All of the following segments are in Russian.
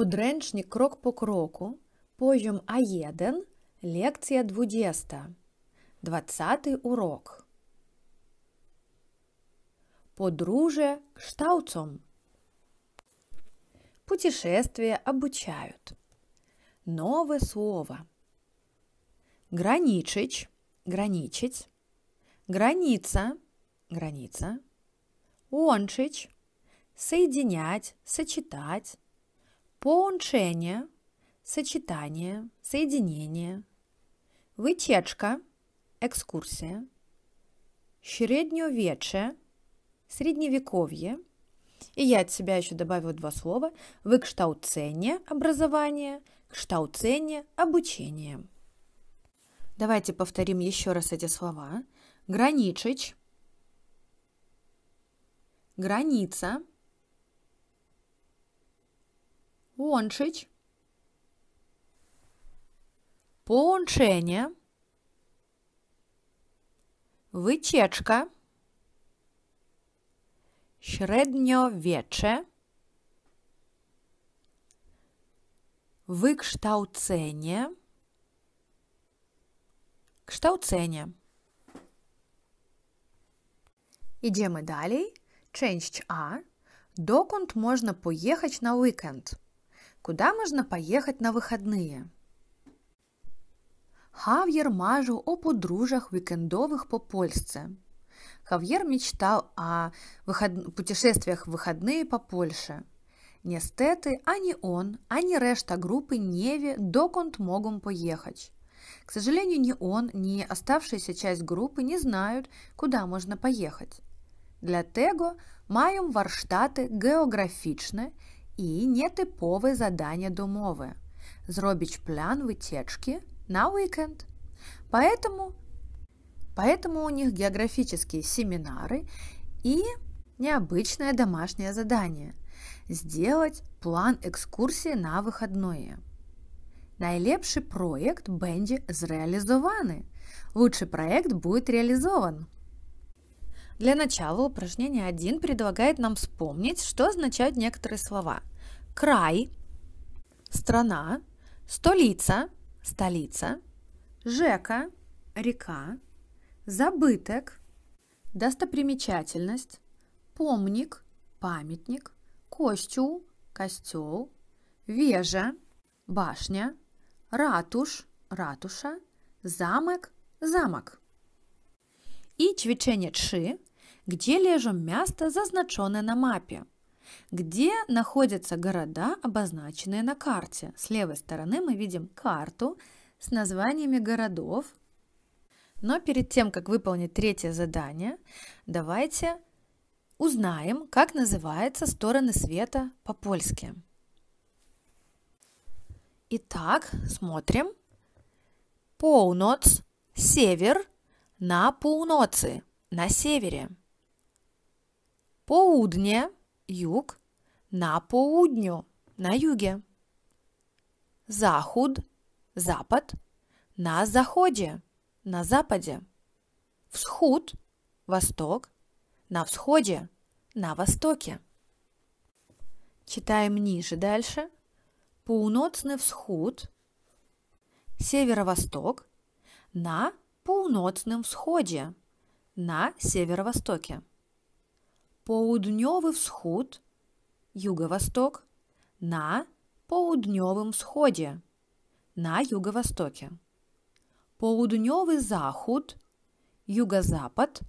Podręcznik крок по кроку. poziom а 1 Лекция 20. 20 урок. Подруже kształcą. Путешествия обучают. Новое слово. Граничить – граничить. Граница – граница. Ончить – соединять, сочетать поунчение, сочетание, соединение, вытечка, экскурсия, средневече, средневековье, и я от себя еще добавила два слова, выкштауцение – образование, кштауцение – обучение. Давайте повторим еще раз эти слова. Граничич, граница – łączyć. Połączenie. Wycieczka. Średniowiecze. Wykształcenie. Kształcenie. Idziemy dalej. Część A. Dokąd można pojechać na weekend? Куда можно поехать на выходные? Хав'єр мажив о подружах вікендових по Польсце. Хавьер мечтал о выход... путешествиях в выходные по Польше. Нестеты, ані он, ані решта группы Неви доконт могом поехать. К сожалению, ни он, ни оставшаяся часть группы не знают, куда можно поехать. Для Tego маем варштаты географичны і нетипове задание домове. Зробіч план вытечки на уикенд. Поэтому, поэтому у них географические семинары и необычное домашнее задание – сделать план экскурсии на выходные. Найлепший проект Бенди зреализованы. Лучший проект будет реализован. Для начала упражнение 1 предлагает нам вспомнить, что означают некоторые слова. Край, страна, столица, столица, жека, река, забыток, достопримечательность, помник, памятник, костю, костел, вежа, башня, ратуш, ратуша, замок, замок. И чвечение чы где лежа место, зазначенное на мапе, где находятся города, обозначенные на карте. С левой стороны мы видим карту с названиями городов. Но перед тем, как выполнить третье задание, давайте узнаем, как называются стороны света по-польски. Итак, смотрим. Полноц – север, на полноцы – на севере – поудне юг, на поудню на юге. Захуд, запад, на заходе, на западе. Всхуд, восток, на всходе, на востоке. Читаем ниже дальше. Полуночный всход, северо-восток, на полуночном всходе, на северо-востоке południowy всход юго-восток, на południowym wschodzie, на юго-востоке. Południowy заход юго-запад,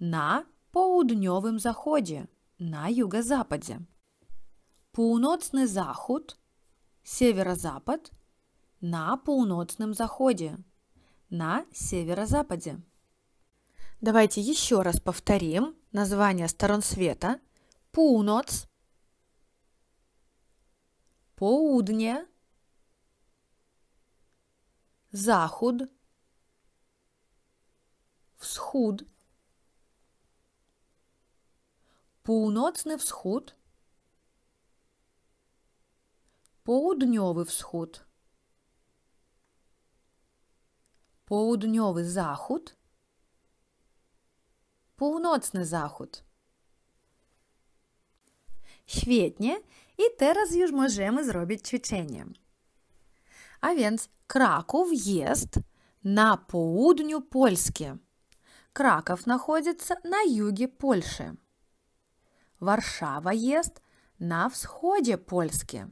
на południowym zachodzie, на юго-западе. Północny заход северо-запад, на полуночном заходе, на северо-западе. Давайте еще раз повторим Название сторон света. Północ. Południe. Захуд. Всхуд. Północny wschód. Południowy wschód. Południowy zachód. Północny заход. Świetnie. I teraz już możemy zrobić ćwiczenie. А więc Краков jest на поудню Польски. Краков находится на юге Польши. Варшава есть на всходе Польски.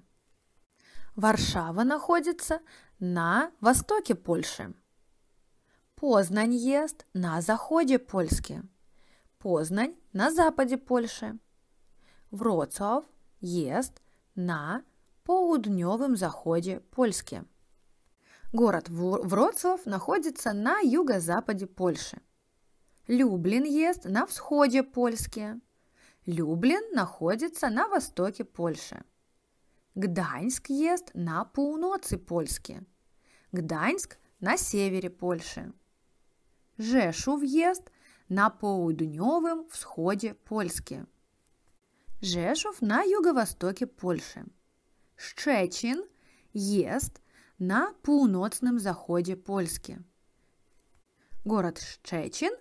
Варшава находится на востоке Польши. Познань есть на заходе Польски. Познань на западі Польши, Вроцлав jest на поуднёвом заходе Польски. Город Вроцлав находится на юго-западе Польши. Люблин есть на всходе Польски. Люблин находится на востоке Польши. Гданьск есть на полуноце Польски. Гданьск на севере Польши. Жешув въезд на поуднёвым всходе Польски, Жешов на юго-востоке Польши, Шчечин ест на паўночным заходе Польски, Город Шчечин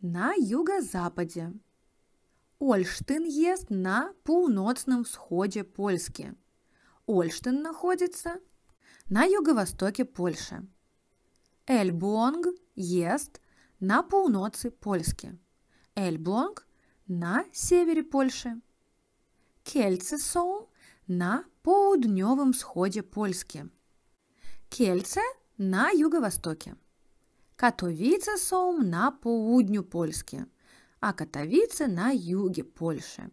на юго-западе. Ольштин ест на паўночным всходе Польски. Ольштин находится на юго-востоке Польши. Эльбонг ест на północy Польски. Эльблонг на севере Польши. Кельце соу на поудневом сходе Польски. Кельце на юго-востоке. Катовице соу на поудню Польски, а Катовице на юге Польши.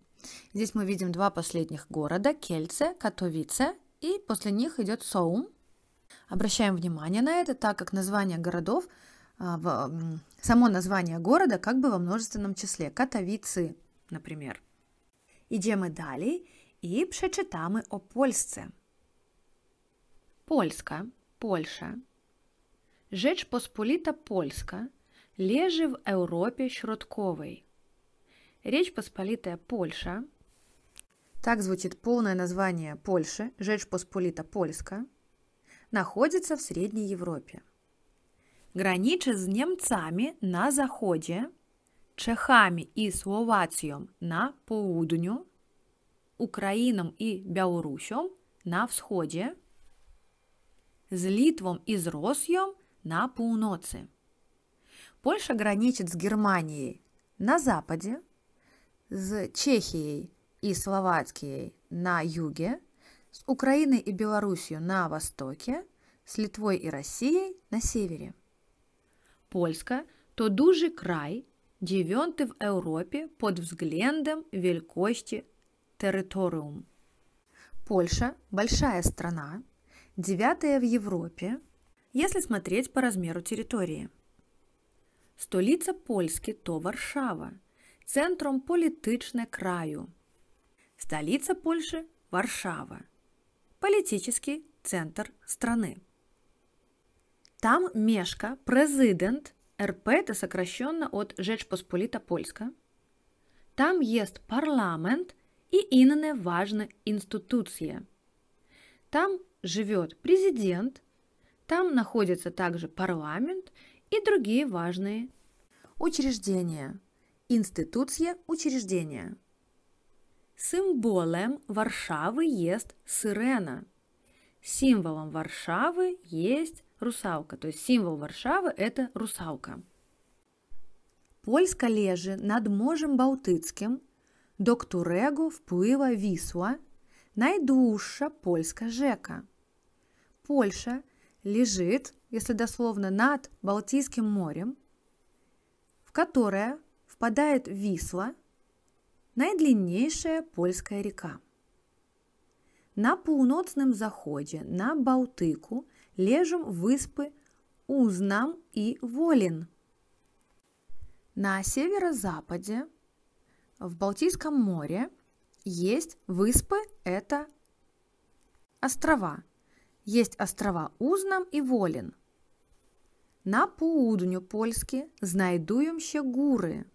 Здесь мы видим два последних города – Кельце, Катовице, и после них идет Соум. Обращаем внимание на это, так как названия городов а, в Само название города как бы во множественном числе. Катавицы, например. Ідемо далі і прочитаємо о Польсце. Польська, Польща. Жечпосполіта Польська лежить в Європі Środkowej. Речь Посполитая Польша. Так звучит полное название Польши, Жечпосполита Польска, находится в Средней Европе. Граничит с немцами на zachodzie, чехами и Słowacją на południu, Украином и Białorusią на wschodzie, с Литвом и с Росьем на północy. Польша граничит с Германией на западе, с Чехией и Словакией на юге, с Украиной и Белоруссией на востоке, с Литвой и Россией на севере. Польська то дуже край, дівьонти в Європі під взглядом великости территориум. Польша – большая страна, девятая в Европе, если смотреть по размеру территории. Столица Польски то Варшава, центром політичне краю. Столица Польши – Варшава, политический центр страны. Там Мешка, президент РП, это сокращенно от Жечпосполита Польска. Там есть парламент и иные важные институции. Там живет президент, там находится также парламент и другие важные учреждения. Институция учреждения. Символом Варшавы есть сирена. Символом Варшавы есть русалка. То есть символ Варшавы – это русалка. Польська лежи над Можем Балтицьким, до которого вплила Вісла, найдуща польська жека. Польша лежит, если дословно, над Балтийским морем, в которое впадает Висла, найдлиннейшая польская река. На полуночном заходе на Балтыку лежим выспы Узнам и Волин. На северо-западе в Балтийском море есть выспы, это острова. Есть острова Узнам и Волин. На поўдню Польски знайдуем еще гури,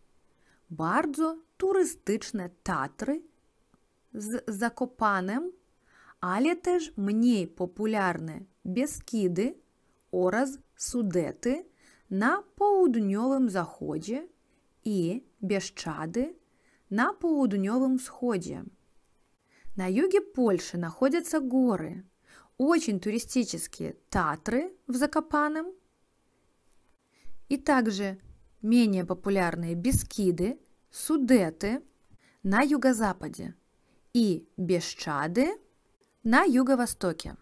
бардзо туристичные Татры с закопанным але теж mniej popularne Бескиды oraz Судеты на поўднёвым заходзе і Бешчады на поўднёвым сходе. На юге Польши находятся горы, очень туристические Татры в Закопаном и также менее популярные Бескиды, Судеты на юго-западе и Бешчады – на юго-востоке.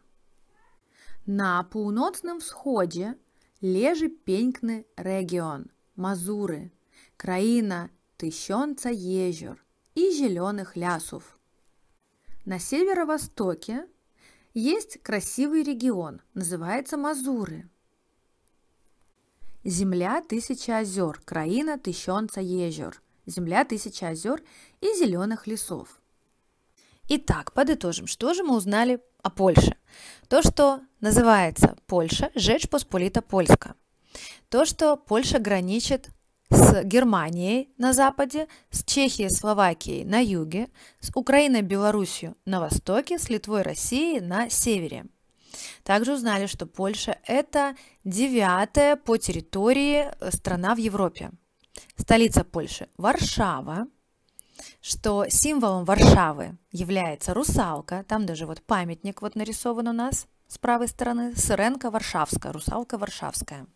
На полуночном всходе лежит пенькны регион мазуры, краина тысячонца езёр и зеленых лясов. На северо-востоке есть красивый регион, называется Мазуры. Земля тысяча озер, краина тысячонца езер, земля тысяча озер и зеленых лесов. Итак, подытожим, что же мы узнали о Польше. То, что называется Польша, Жечь Посполита Польска. То, что Польша граничит с Германией на западе, с Чехией, Словакией на юге, с Украиной, Белоруссией на востоке, с Литвой, Россией на севере. Также узнали, что Польша – это девятая по территории э, страна в Европе. Столица Польши – Варшава – что символом Варшавы является русалка, там даже вот памятник вот нарисован у нас с правой стороны, сыренка варшавская, русалка варшавская.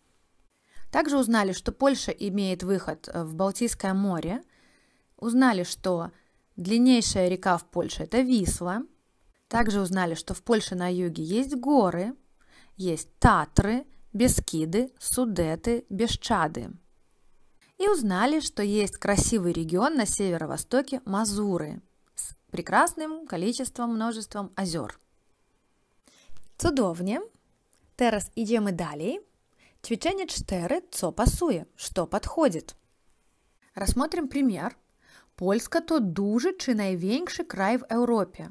Также узнали, что Польша имеет выход э, в Балтийское море, узнали, что длиннейшая река в Польше – это Висла, также узнали, что в Польше на юге есть горы, есть Татры, Бескиды, Судеты, Бесчады – и узнали, что есть красивый регион на северо-востоке Мазуры с прекрасным количеством, множеством озер. Цудовне, терас идем и далее, Ćwiczenie 4 цо пасуе, что подходит. Рассмотрим пример. Польска то дуже чи найвенькший край в Европе.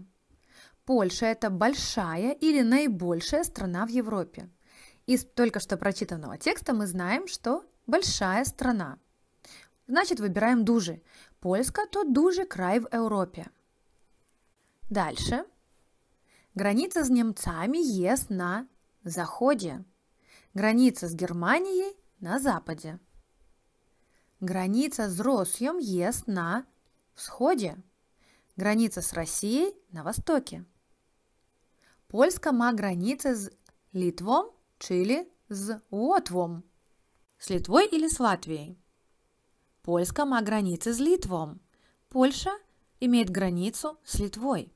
Польша это большая или наибольшая страна в Европе. Из только что прочитанного текста мы знаем, что большая страна. Значит, выбираем дуже. Польська то дуже край в Европе. Дальше. Граница с немцами есть на заході. Граница с Германией на Западе. Граница с Россием есть на Всходе. Граница с Россией на Востоке. Польська ма границі с Литвом, Чили, с Уотвом. С Литвой или с Латвией? Польска ма границы с Литвом. Польша имеет границу с Литвой.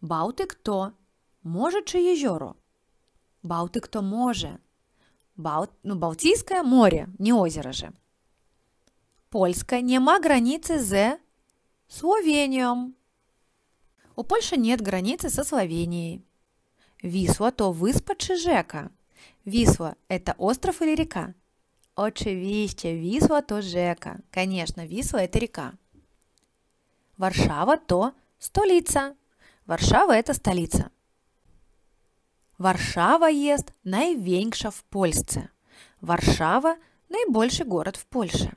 Балтик то може чи езеро? Балтик то може. Бал... Ну, Балтийское море, не озеро же. Польска ма границы с Словением. У Польши нет границы со Словенией. Висла – то выспа жека. Висла – это остров или река. Oczywiście, Висла to rzeka. Конечно, Висла это река. Варшава то столица. Варшава это столица. Варшава jest największa w Polsce. Варшава – наибольший город в Польше.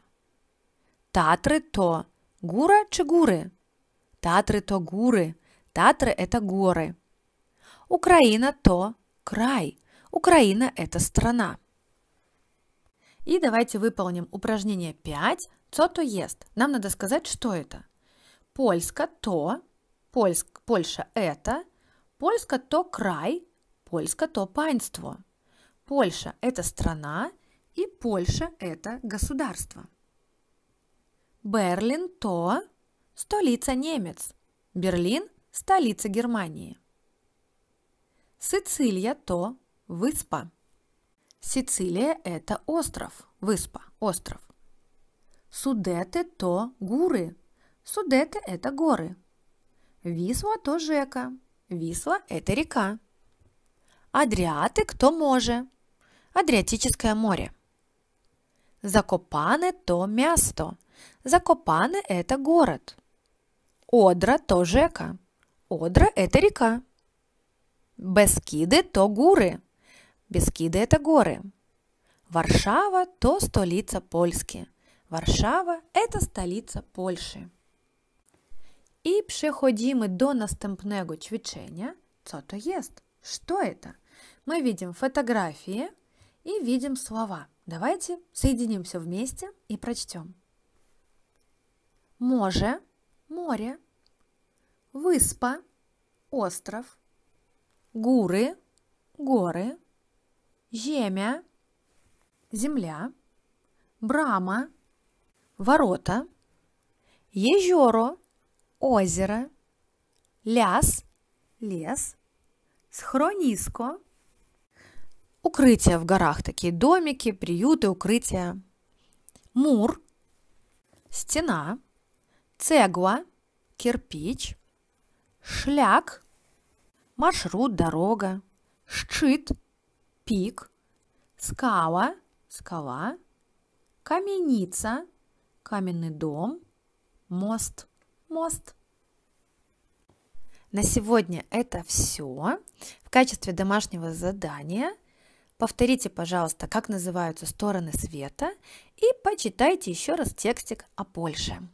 Татры то гура чи гуры? Татры то гуры. Татры – это горы. Украина то край. Украина – это страна. И давайте выполним упражнение 5. Co to jest? Нам надо сказать, что это. Польска то, Польск, Польша это, Польска то край, Польска то панство. Польша это страна и Польша это государство. Берлин то столица немец. Берлин – столица Германии. Сицилия то выспа. Сицилия – это остров, выспа, остров. Судеты – то гуры. Судеты – это горы. Висла – то жека. Висла – это река. Адриаты – кто може. Адриатическое море. Закопане – то место. Закопане – это город. Одра – то жека. Одра – это река. Бескиды – то гуры. Бескиды – это горы. Варшава – то столица Польски. Варшава – это столица Польши. И переходим до наступного чвечения. Что то есть? Что это? Мы видим фотографии и видим слова. Давайте соединимся вместе и прочтем. Може – море, выспа – остров, гуры – горы, Земя, земля, брама, ворота, езеро, озеро, ляс, лес, схрониско, укрытие в горах, такие домики, приюты, укрытия, мур, стена, цегла, кирпич, шляк, маршрут, дорога, щит – пик, скала, скала, каменица, каменный дом, мост, мост. На сегодня это все. В качестве домашнего задания повторите, пожалуйста, как называются стороны света и почитайте еще раз текстик о Польше.